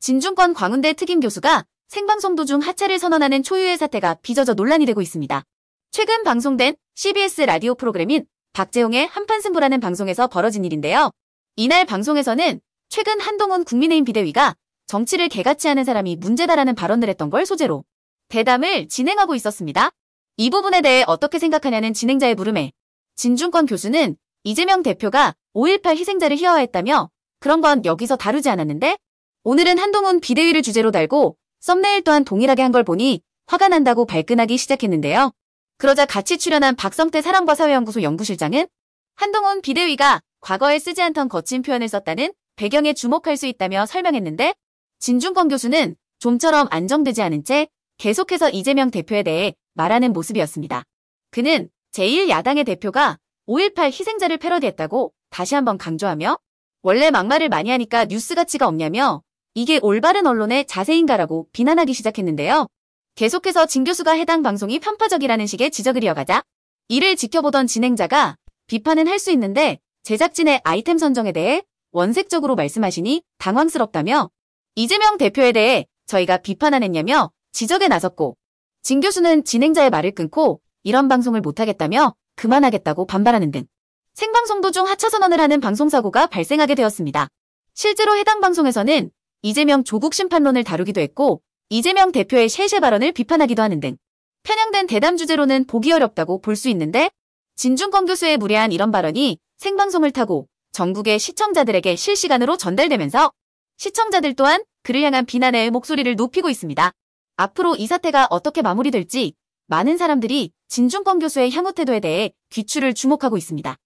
진중권 광운대 특임 교수가 생방송 도중 하차를 선언하는 초유의 사태가 빚어져 논란이 되고 있습니다. 최근 방송된 CBS 라디오 프로그램인 박재홍의 한판 승부라는 방송에서 벌어진 일인데요. 이날 방송에서는 최근 한동훈 국민의힘 비대위가 정치를 개같이 하는 사람이 문제다라는 발언을 했던 걸 소재로 대담을 진행하고 있었습니다. 이 부분에 대해 어떻게 생각하냐는 진행자의 물음에 진중권 교수는 이재명 대표가 5.18 희생자를 희화화했다며 그런 건 여기서 다루지 않았는데 오늘은 한동훈 비대위를 주제로 달고 썸네일 또한 동일하게 한 걸 보니 화가 난다고 발끈하기 시작했는데요. 그러자 같이 출연한 박성태 사랑과 사회연구소 연구실장은 한동훈 비대위가 과거에 쓰지 않던 거친 표현을 썼다는 배경에 주목할 수 있다며 설명했는데 진중권 교수는 좀처럼 안정되지 않은 채 계속해서 이재명 대표에 대해 말하는 모습이었습니다. 그는 제1야당의 대표가 5.18 희생자를 패러디했다고 다시 한번 강조하며 원래 막말을 많이 하니까 뉴스 가치가 없냐며 이게 올바른 언론의 자세인가라고 비난하기 시작했는데요. 계속해서 진 교수가 해당 방송이 편파적이라는 식의 지적을 이어가자 이를 지켜보던 진행자가 비판은 할 수 있는데 제작진의 아이템 선정에 대해 원색적으로 말씀하시니 당황스럽다며 이재명 대표에 대해 저희가 비판 안 했냐며 지적에 나섰고 진 교수는 진행자의 말을 끊고 이런 방송을 못하겠다며 그만하겠다고 반발하는 등 생방송 도중 하차 선언을 하는 방송사고가 발생하게 되었습니다. 실제로 해당 방송에서는 이재명 조국 심판론을 다루기도 했고 이재명 대표의 셰셰 발언을 비판하기도 하는 등 편향된 대담 주제로는 보기 어렵다고 볼 수 있는데 진중권 교수의 무례한 이런 발언이 생방송을 타고 전국의 시청자들에게 실시간으로 전달되면서 시청자들 또한 그를 향한 비난의 목소리를 높이고 있습니다. 앞으로 이 사태가 어떻게 마무리될지 많은 사람들이 진중권 교수의 향후 태도에 대해 귀추를 주목하고 있습니다.